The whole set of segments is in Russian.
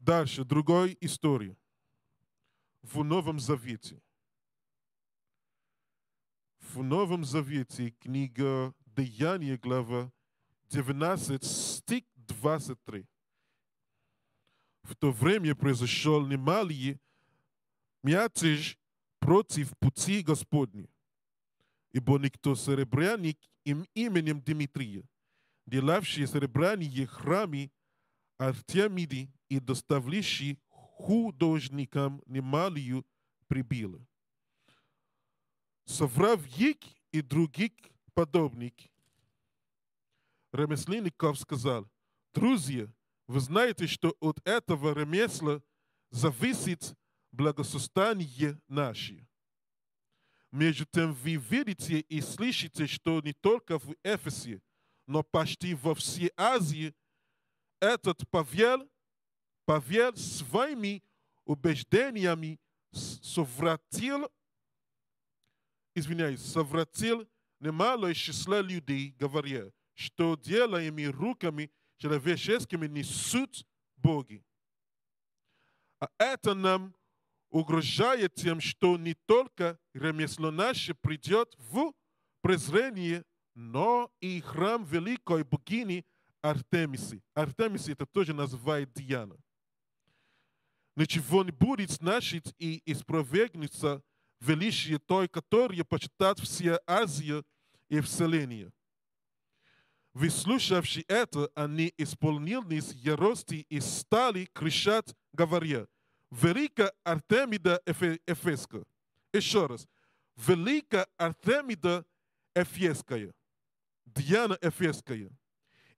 Дальше, другой истории. В Новом Завете. В Новом Завете книга Деяния, глава 19, стих 23. В то время произошел немалый мятеж против пути Господней, ибо никто серебряник им именем Дмитрия, делавший серебряные храмы, Артемиди и доставляющий художникам немалую прибыль. Собрав их и других подобных, ремесленников сказал, «Друзья, вы знаете, что от этого ремесла зависит благосостояние наше. Между тем вы видите и слышите, что не только в Эфесе, но почти во всей Азии этот Павел, Павел своими убеждениями совратил, извиняюсь, совратил немалое число людей, говоря, что делаемыми руками человеческими несут боги. А это нам угрожает тем, что не только ремесло наше придет в презрение, но и храм великой богини – Артемисы. Артемисы это тоже называет Диана. Ничего не будет значит и испровергнется величие той, которая почитает вся Азия и вселение. Выслушавши это, они исполнились ярости и стали кричать, говоря, «Велика Артемида Эфеска». Еще раз. «Велика Артемида Эфеская». Диана Эфеская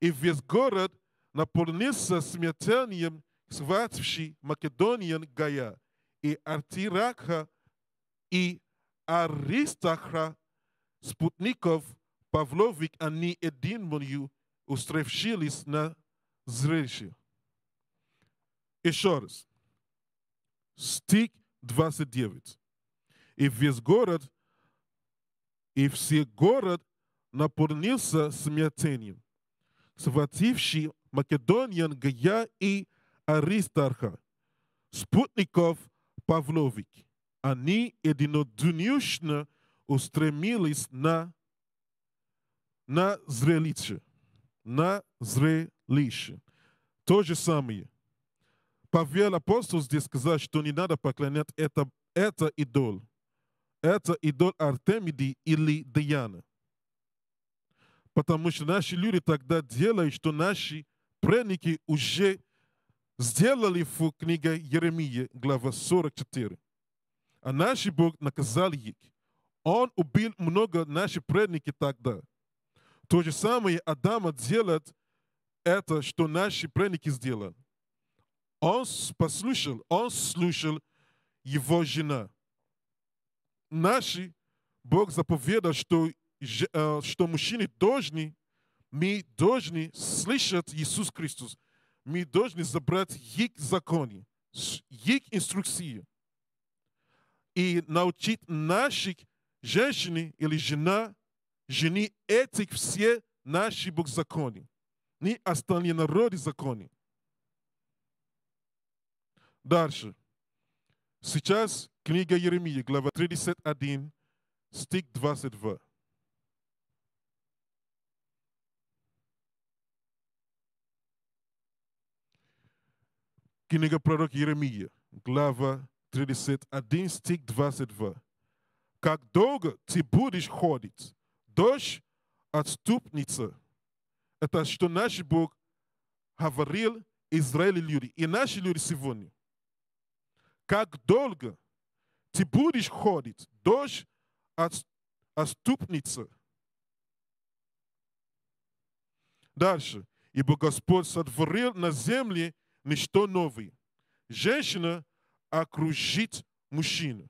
и весь город наполнился смятением сватвшей Македониен Гая и Артираха и Аристаха, спутников Павловик, они единою устремились на зрелище. Еще раз. Стих 29. И весь город, и все город наполнился смятением схвативший македонян Гая и Аристарха, спутников Павловик. Они единодушно устремились на, на зрелище. На зрелище. То же самое. Павел Апостол здесь сказал, что не надо поклонять это, это идол. Это идол Артемиды или Диана. Потому что наши люди тогда делают, что наши пряники уже сделали в книге Еремии глава 44. А наш Бог наказал их. Он убил много наших предников тогда. То же самое Адама делает это, что наши предники сделали. Он послушал, он слушал его жена. Наши Бог заповедал, что Э, что мужчины должны, мы должны слышать Иисус Христос. Мы должны забрать их законы, их инструкции и научить наших женщин или жена, жени этих все наши Бог законы, не остальные народы законы. Дальше. Сейчас книга Еремии, глава 31, стих 22. Книга пророка Еремия, глава один стих 22. «Как долго ты будешь ходить, дождь отступница?» Это что наш Бог говорил Израилю люди, и наши люди сегодня. Как долго ты будешь ходить, дождь отступница? Дальше. Ибо Господь сотворил на земле ничто новое. Женщина окружит мужчину.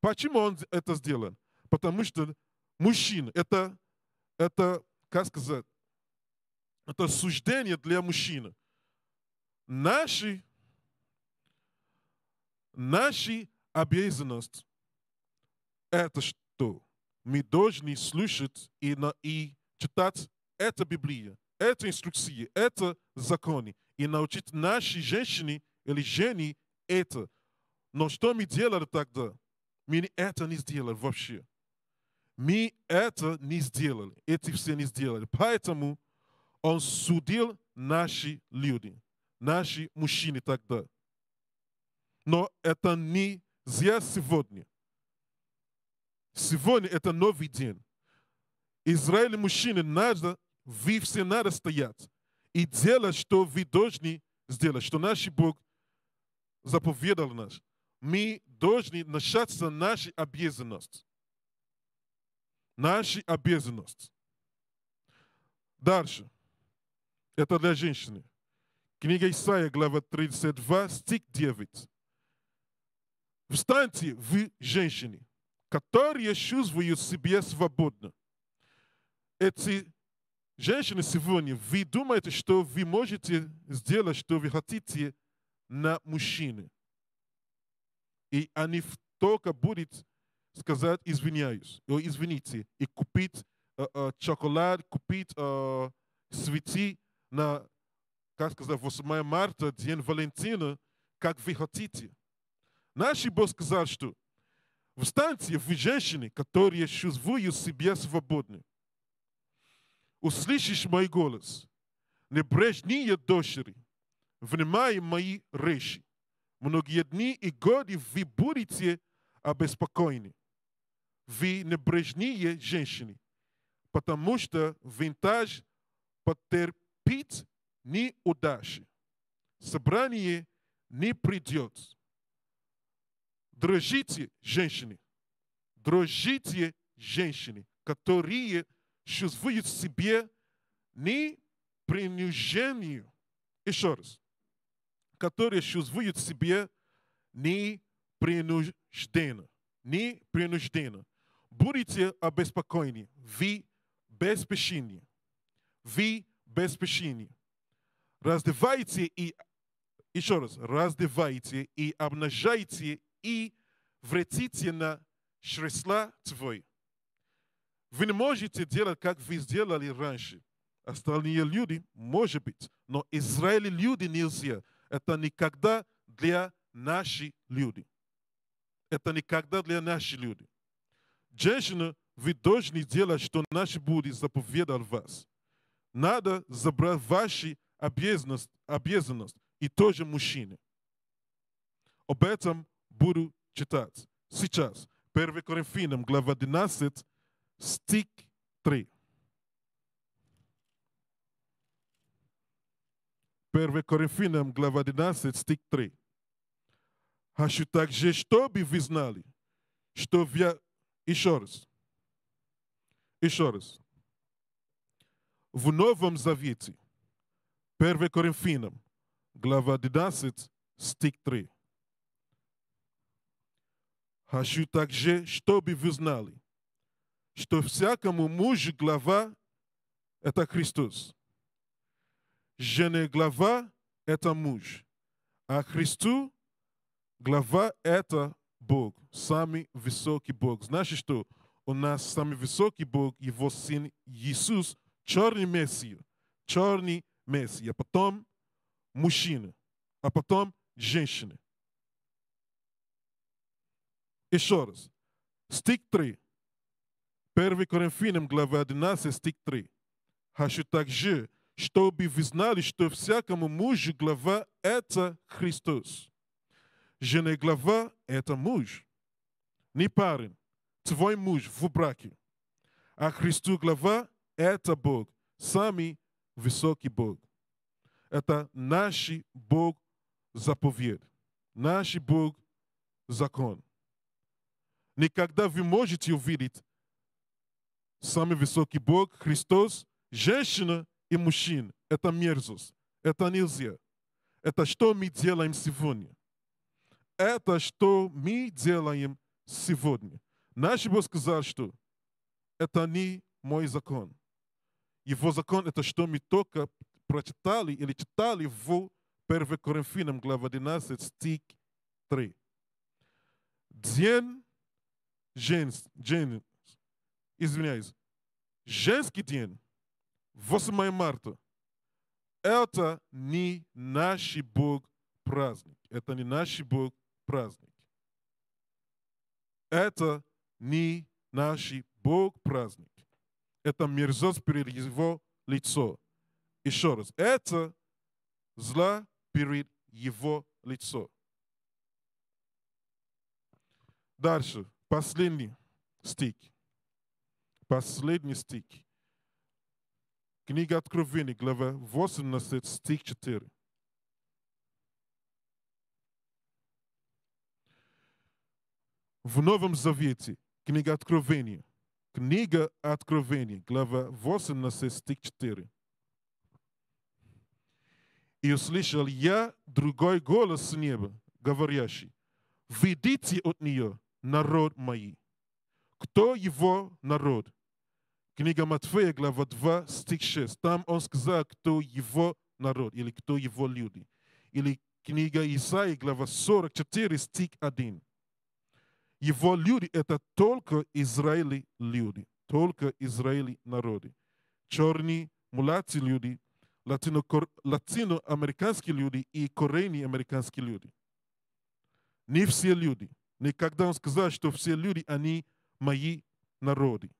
Почему он это сделал? Потому что мужчина – это, это, как сказать, это суждение для мужчины. Наши, наши обязанность – это что? Мы должны слушать и, на, и читать это Библия, это инструкции, это законы, и научить наши женщины или жены это. Но что мы делали тогда? Мы это не сделали вообще. Мы это не сделали. Эти все не сделали. Поэтому он судил наши люди, наши мужчины тогда. Но это нельзя сегодня. Сегодня это новый день. Израиль мужчины надо, вы все надо стоять и делать, что вы должны сделать, что наш Бог заповедал нас. Мы должны начаться нашей обязанности. Нашей обязанности. Дальше. Это для женщины. Книга Исаия, глава 32, стих 9. Встаньте, вы, женщины, которые чувствуют себя свободно. Эти Женщины сегодня, вы думаете, что вы можете сделать, что вы хотите на мужчины. И они только будут сказать «извиняюсь», о, «извините», и купить э, э, шоколад, купить э, цветы на, как сказать, 8 марта, День Валентина, как вы хотите. Наш Бог сказал, что встаньте вы женщины, которые чувствуют себя свободными услышишь мой голос, не брешь ни я дочери, внимай мои речи. Многие дни и годы вы будете обеспокоены. Вы небрежнее женщины, потому что винтаж потерпит не удачи. Собрание не придет. Дрожите, женщины, дрожите, женщины, которые чувствует себе не принижению. Еще раз. Которые чувствуют себе не принужденно. Не принужденно. Будете обеспокоены. Вы без причины. Вы без причины. Раздевайте и еще раз, раздевайте и обнажайте и вретите на чресла твой. Вы не можете делать, как вы сделали раньше. Остальные люди, может быть, но Израиль люди нельзя. Это никогда для наших людей, Это никогда для наших людей. Женщина, вы должны делать, что наш Бог заповедал вас. Надо забрать ваши обязанности, обязанности и тоже мужчины. Об этом буду читать сейчас. 1 Коринфянам, глава 12, стих 3. 1 Коринфянам, глава 11, стих 3. Хочу а также, чтобы вы знали, что я... Еще раз. Еще раз. В Новом Завете, 1 Коринфянам, глава 11, стих 3. Хочу а также, чтобы вы знали, что всякому мужу глава – это Христос. Жене глава – это муж. А Христу глава – это Бог, самый высокий Бог. Значит, что у нас самый высокий Бог, его Сын Иисус, черный Мессия, черный Мессия, а потом мужчина, а потом женщина. Еще раз. Стих 3. 1 Коринфянам, глава 11, стих 3. «Хочу также, чтобы вы знали, что всякому мужу глава – это Христос. Жена глава – это муж. Не парень, твой муж в браке. А Христу глава – это Бог, самый высокий Бог. Это наш Бог заповедь, наш Бог закон. Никогда вы можете увидеть Самый высокий Бог, Христос, женщина и мужчина – Это мерзость. Это нельзя. Это что мы делаем сегодня. Это что мы делаем сегодня. Наш Бог сказал, что это не мой закон. Его закон – это что мы только прочитали или читали в 1 Коринфянам, глава 11, стих 3. День женщин, извиняюсь, женский день, 8 марта, это не наш Бог праздник. Это не наш Бог праздник. Это не наш Бог праздник. Это мерзость перед Его лицо. Еще раз. Это зла перед Его лицо. Дальше. Последний стих. Последний стих. Книга Откровения, глава 18, стих 4. В Новом Завете, книга Откровения, книга Откровения, глава 18, стих 4. И услышал я другой голос с неба, говорящий, «Ведите от нее народ мои, кто его народ? Книга Матфея, глава 2, стих 6. Там он сказал, кто его народ или кто его люди. Или книга Исаии, глава 44, стих 1. Его люди – это только Израили люди, только Израили народы. Черные, мулаты люди, латиноамериканские люди и корейные американские люди. Не все люди. Никогда он сказал, что все люди, они мои народы.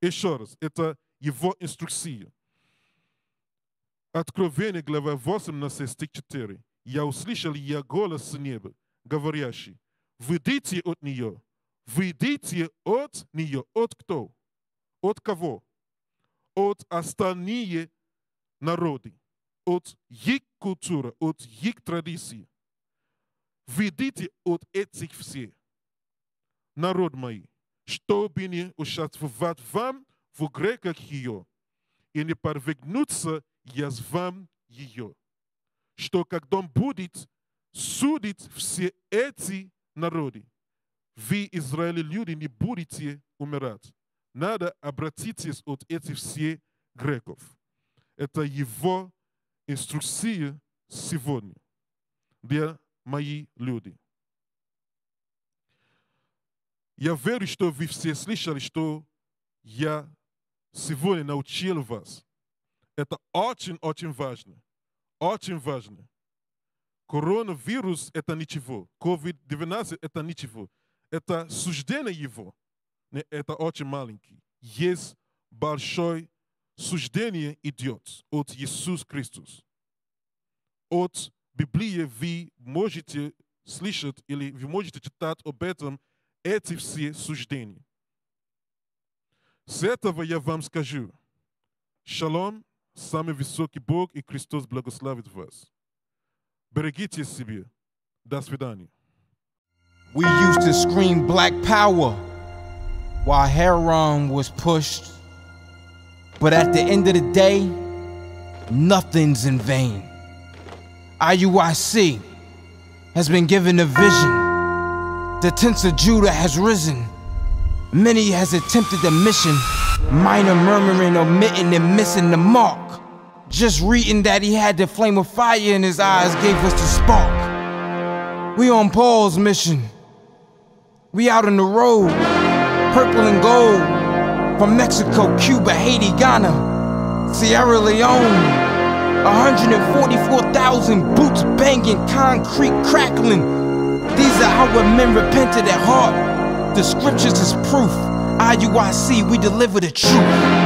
Еще раз, это его инструкция. Откровение, глава 18, стих 4. «Я услышал я голос с неба, говорящий, выйдите от нее, выйдите от нее». От кто? От кого? От остальные народы, от их культуры, от их традиций. Выйдите от этих всех народ мой, чтобы не ушатывать вам в греках ее, и не подвигнуться язвам ее, что когда он будет судить все эти народы, вы, Израиль, люди, не будете умирать. Надо обратиться от этих всех греков. Это его инструкция сегодня для моих людей. Я верю, что вы все слышали, что я сегодня научил вас. Это очень-очень важно. Очень важно. Коронавирус – это ничего. COVID-19 – это ничего. Это суждение его. Это очень маленький. Есть большое суждение идет от Иисуса Христа, От Библии вы можете слышать или вы можете читать об этом – эти все суждения. С этого я вам скажу. Шалом, самый высокий Бог и Христос благословит вас. Берегите себя. До свидания. We used to scream black power while Heron was pushed. But at the end of the day, nothing's in vain. IUIC has been given a vision the tents of Judah has risen. Many has attempted the mission, minor murmuring, omitting, and missing the mark. Just reading that he had the flame of fire in his eyes gave us the spark. We on Paul's mission. We out on the road, purple and gold. From Mexico, Cuba, Haiti, Ghana, Sierra Leone. 144,000 boots banging, concrete crackling. These are how when men repented at heart. The scriptures is proof. IUIC, we deliver the truth.